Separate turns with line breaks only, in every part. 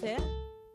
Café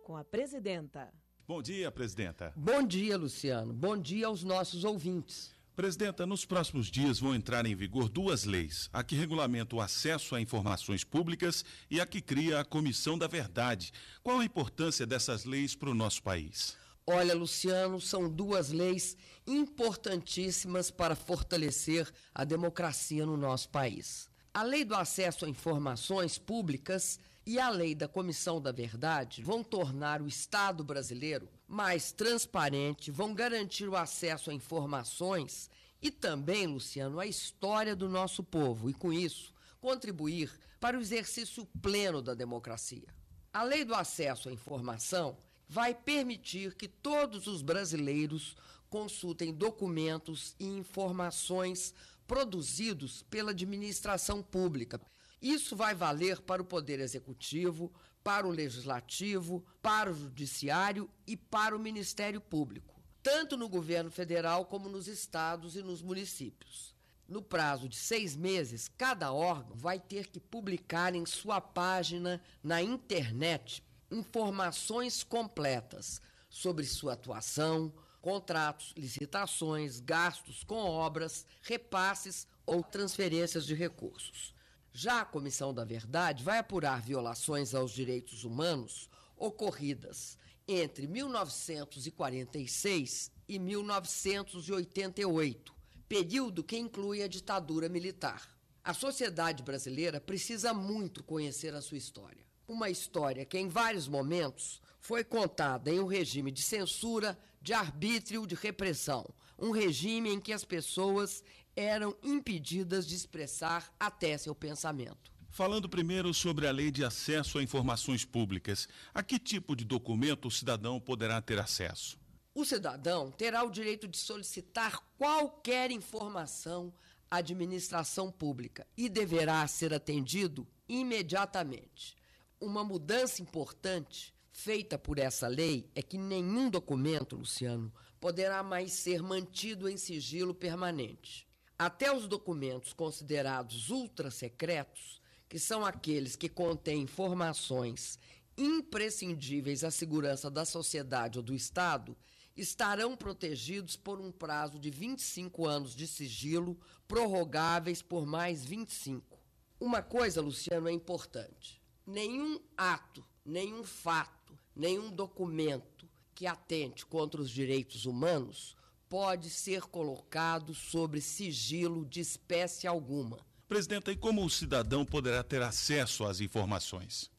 com a presidenta. Bom dia, presidenta. Bom dia, Luciano. Bom dia aos nossos ouvintes. Presidenta, nos próximos dias vão entrar em vigor duas leis: a que regulamenta o acesso a informações públicas e a que cria a Comissão da Verdade. Qual a importância dessas leis para o nosso país?
Olha, Luciano, são duas leis importantíssimas para fortalecer a democracia no nosso país. A lei do acesso a informações públicas e a lei da Comissão da Verdade vão tornar o Estado brasileiro mais transparente, vão garantir o acesso a informações e também, Luciano, a história do nosso povo e, com isso, contribuir para o exercício pleno da democracia. A lei do acesso à informação vai permitir que todos os brasileiros consultem documentos e informações produzidos pela administração pública, isso vai valer para o Poder Executivo, para o Legislativo, para o Judiciário e para o Ministério Público, tanto no governo federal como nos estados e nos municípios. No prazo de seis meses, cada órgão vai ter que publicar em sua página na internet informações completas sobre sua atuação, contratos, licitações, gastos com obras, repasses ou transferências de recursos. Já a Comissão da Verdade vai apurar violações aos direitos humanos ocorridas entre 1946 e 1988, período que inclui a ditadura militar. A sociedade brasileira precisa muito conhecer a sua história. Uma história que, em vários momentos, foi contada em um regime de censura, de arbítrio, de repressão. Um regime em que as pessoas eram impedidas de expressar até seu pensamento.
Falando primeiro sobre a lei de acesso a informações públicas, a que tipo de documento o cidadão poderá ter acesso?
O cidadão terá o direito de solicitar qualquer informação à administração pública e deverá ser atendido imediatamente. Uma mudança importante feita por essa lei é que nenhum documento, Luciano, poderá mais ser mantido em sigilo permanente até os documentos considerados ultra-secretos, que são aqueles que contêm informações imprescindíveis à segurança da sociedade ou do Estado, estarão protegidos por um prazo de 25 anos de sigilo, prorrogáveis por mais 25. Uma coisa, Luciano, é importante: nenhum ato, nenhum fato, nenhum documento que atente contra os direitos humanos pode ser colocado sobre sigilo de espécie alguma.
Presidenta, e como o cidadão poderá ter acesso às informações?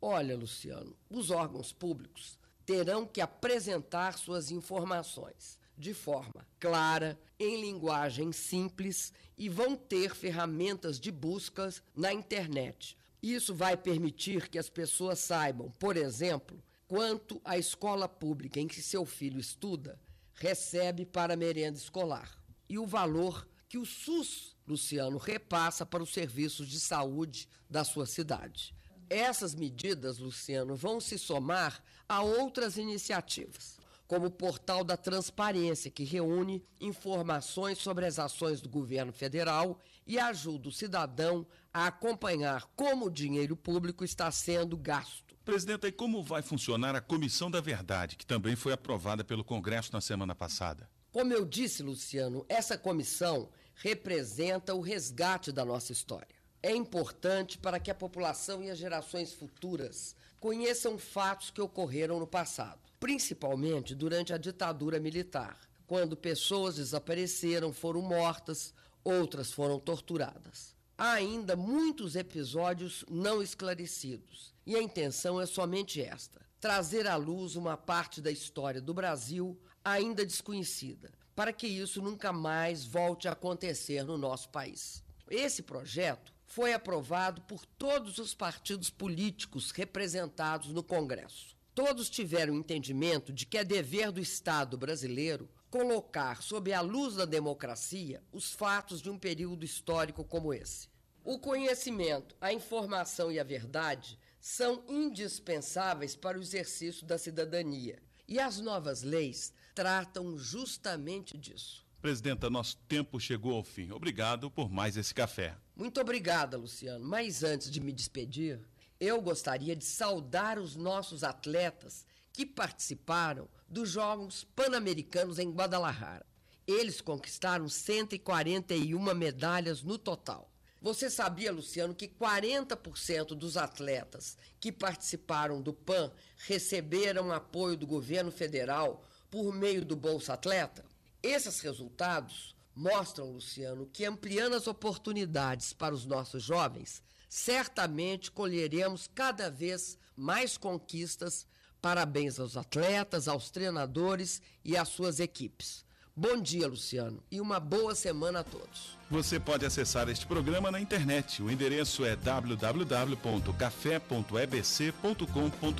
Olha, Luciano, os órgãos públicos terão que apresentar suas informações de forma clara, em linguagem simples e vão ter ferramentas de buscas na internet. Isso vai permitir que as pessoas saibam, por exemplo, quanto a escola pública em que seu filho estuda recebe para merenda escolar e o valor que o SUS, Luciano, repassa para os serviços de saúde da sua cidade. Essas medidas, Luciano, vão se somar a outras iniciativas, como o Portal da Transparência, que reúne informações sobre as ações do governo federal e ajuda o cidadão a acompanhar como o dinheiro público está sendo gasto.
Presidente, aí como vai funcionar a Comissão da Verdade, que também foi aprovada pelo Congresso na semana passada?
Como eu disse, Luciano, essa comissão representa o resgate da nossa história. É importante para que a população e as gerações futuras conheçam fatos que ocorreram no passado, principalmente durante a ditadura militar, quando pessoas desapareceram, foram mortas, outras foram torturadas há ainda muitos episódios não esclarecidos. E a intenção é somente esta: trazer à luz uma parte da história do Brasil ainda desconhecida, para que isso nunca mais volte a acontecer no nosso país. Esse projeto foi aprovado por todos os partidos políticos representados no Congresso. Todos tiveram entendimento de que é dever do Estado brasileiro colocar sob a luz da democracia os fatos de um período histórico como esse. O conhecimento, a informação e a verdade são indispensáveis para o exercício da cidadania. E as novas leis tratam justamente disso.
Presidenta, nosso tempo chegou ao fim. Obrigado por mais esse café.
Muito obrigada, Luciano. Mas antes de me despedir, eu gostaria de saudar os nossos atletas que participaram dos Jogos Pan-Americanos em Guadalajara. Eles conquistaram 141 medalhas no total. Você sabia, Luciano, que 40% dos atletas que participaram do PAN receberam apoio do governo federal por meio do Bolsa Atleta? Esses resultados mostram, Luciano, que ampliando as oportunidades para os nossos jovens, certamente colheremos cada vez mais conquistas Parabéns aos atletas, aos treinadores e às suas equipes. Bom dia, Luciano, e uma boa semana a todos.
Você pode acessar este programa na internet. O endereço é www.café.ebc.com.br.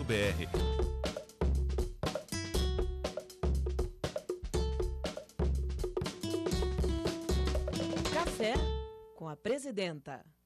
Café com a presidenta.